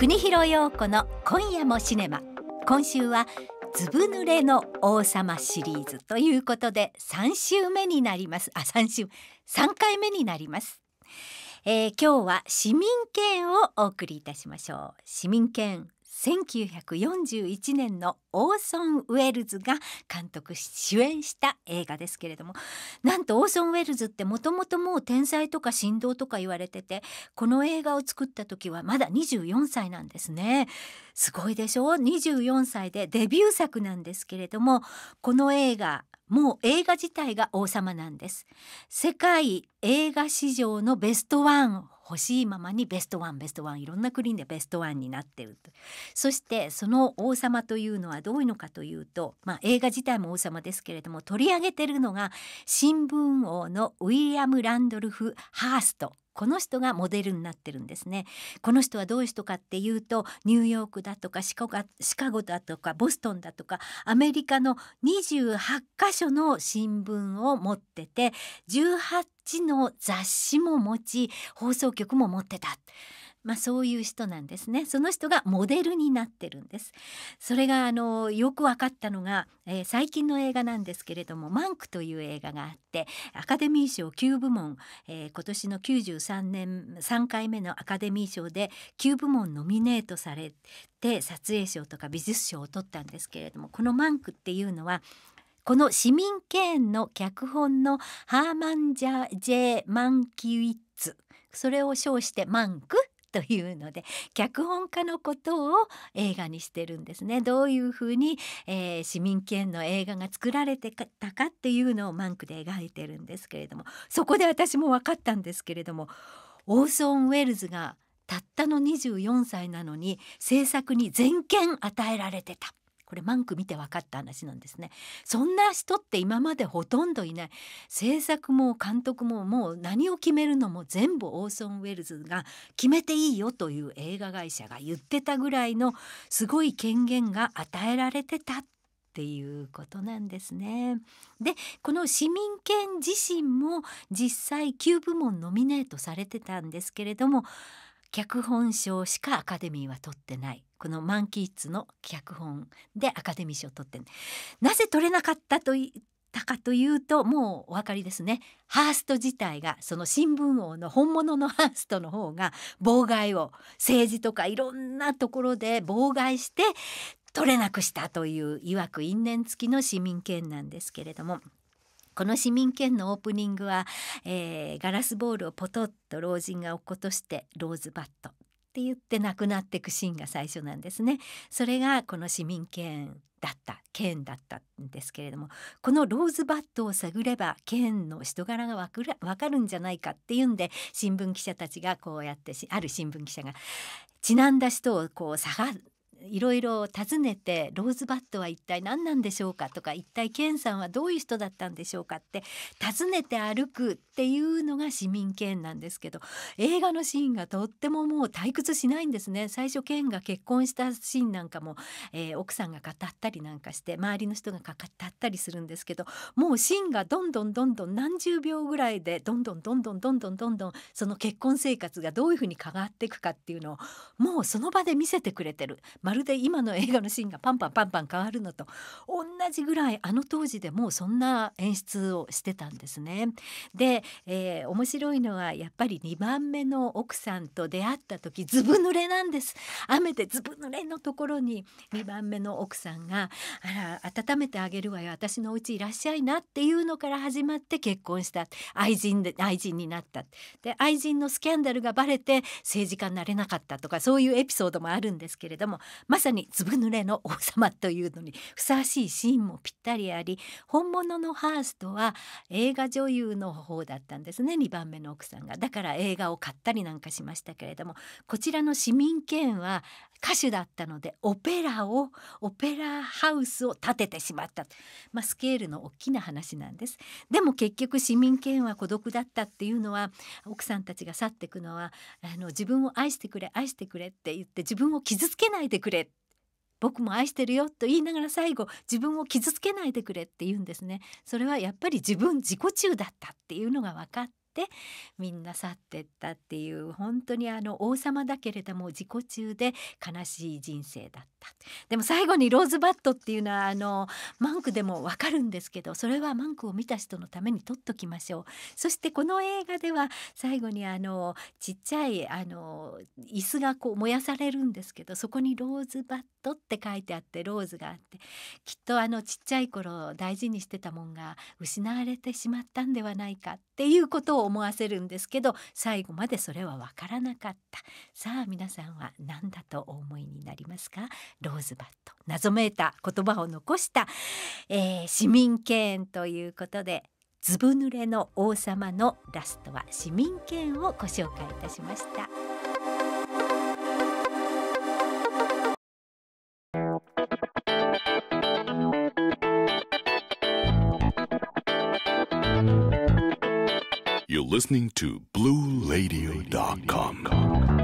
国広陽子の今夜もシネマ今週はずぶ濡れの王様シリーズということで3週目になりますあ3週3回目になります、えー、今日は市民権をお送りいたしましょう市民権1941年のオーソン・ウェルズが監督主演した映画ですけれどもなんとオーソン・ウェルズってもともともう天才とか神童とか言われててこの映画を作った時はまだ24歳なんですねすごいでしょ24歳でデビュー作なんですけれどもこの映画もう映画自体が王様なんです世界映画史上のベストワン欲しいままにベストワンベストワンいろんな国でベストワンになってるとそしてその王様というのはどういうのかというと、まあ、映画自体も王様ですけれども取り上げてるのが新聞王のウィリアム・ランドルフ・ハーストこの人がモデルになってるんですねこの人はどういう人かっていうとニューヨークだとかシカゴだとかボストンだとかアメリカの28箇所の新聞を持ってて18の雑誌も持ち放送局も持ってた。まあ、そういう人なんですねその人がモデルになってるんですそれがあのよく分かったのが、えー、最近の映画なんですけれども「マンク」という映画があってアカデミー賞9部門、えー、今年の93年3回目のアカデミー賞で9部門ノミネートされて撮影賞とか美術賞を取ったんですけれどもこの「マンク」っていうのはこの市民権の脚本のハーマンジャ・ジェ・マンキウィッツそれを称してマンク というので脚本家のことを映画にしてるんですねどういうふうに、えー、市民権の映画が作られてたかっていうのをマンクで描いてるんですけれどもそこで私も分かったんですけれどもオーソン・ウェルズがたったの24歳なのに制作に全権与えられてた。これマンク見て分かった話なんですねそんな人って今までほとんどいない制作も監督ももう何を決めるのも全部オーソン・ウェルズが決めていいよという映画会社が言ってたぐらいのすごい権限が与えられてたっていうことなんですね。でこの市民権自身も実際9部門ノミネートされてたんですけれども脚本賞しかアカデミーは取ってないこのマンキーツの脚本でアカデミー賞を取ってなぜ取れなかったと言ったかというともうお分かりですねハースト自体がその新聞王の本物のハーストの方が妨害を政治とかいろんなところで妨害して取れなくしたといういわく因縁付きの市民権なんですけれどもこの市民権のオープニングは、えー、ガラスボールをポトッと老人が落っことしてローズバットって言って亡くなっていくシーンが最初なんですね。それがこの市民権だった剣だったんですけれどもこのローズバットを探れば剣の人柄がわかるんじゃないかって言うんで新聞記者たちがこうやってある新聞記者がちなんだ人をこう探いろいろ尋ねてローズバットは一体何なんでしょうかとか一体ケンさんはどういう人だったんでしょうかって尋ねて歩くっていうのが市民権なんですけど映画のシーンがとってももう退屈しないんですね最初ケンが結婚したシーンなんかも、えー、奥さんが語ったりなんかして周りの人が語ったりするんですけどもうシーンがどんどんどんどん何十秒ぐらいでどんどんどんどんどんどんどんどんその結婚生活がどういうふうに変わっていくかっていうのをもうその場で見せてくれてる。まるで今の映画のシーンがパンパンパンパン変わるのと同じぐらいあの当時でもそんな演出をしてたんですね。で、えー、面白いのはやっぱり2番目の奥さんと出会った時ずぶ濡れなんです雨でずぶ濡れのところに2番目の奥さんが「あら温めてあげるわよ私のお家いらっしゃいな」っていうのから始まって結婚した愛人で愛人になったで愛人のスキャンダルがバレて政治家になれなかったとかそういうエピソードもあるんですけれどもまさにずぶ濡れの王様というのにふさわしいシーンもぴったりあり本物のハーストは映画女優の方だったんですね2番目の奥さんがだから映画を買ったりなんかしましたけれどもこちらの市民権は歌手だったのでオペラをオペラハウスを建ててしまった、まあ、スケールの大きな話なんですでも結局市民権は孤独だったっていうのは奥さんたちが去っていくのはあの自分を愛してくれ愛してくれって言って自分を傷つけないでくれ僕も愛してるよと言いながら最後自分を傷つけないでくれって言うんですねそれはやっぱり自分自己中だったっていうのが分かってみんな去ってったっていう本当にあの王様だけれども自己中で悲しい人生だったでも最後にローズバットっていうのはあのマンクでもわかるんですけどそれはマンクを見た人のために取っときましょうそしてこの映画では最後にあのちっちゃいあの椅子がこう燃やされるんですけどそこにローズバットって書いてあってローズがあってきっとあのちっちゃい頃大事にしてたもんが失われてしまったんではないかっていうことを思わせるんですけど最後までそれは分からなかったさあ皆さんは何だとお思いになりますかローズバット謎めいた言葉を残した、えー、市民権ということでずぶ濡れの王様のラストは市民権をご紹介いたしました。You're listening to BlueRadio.com.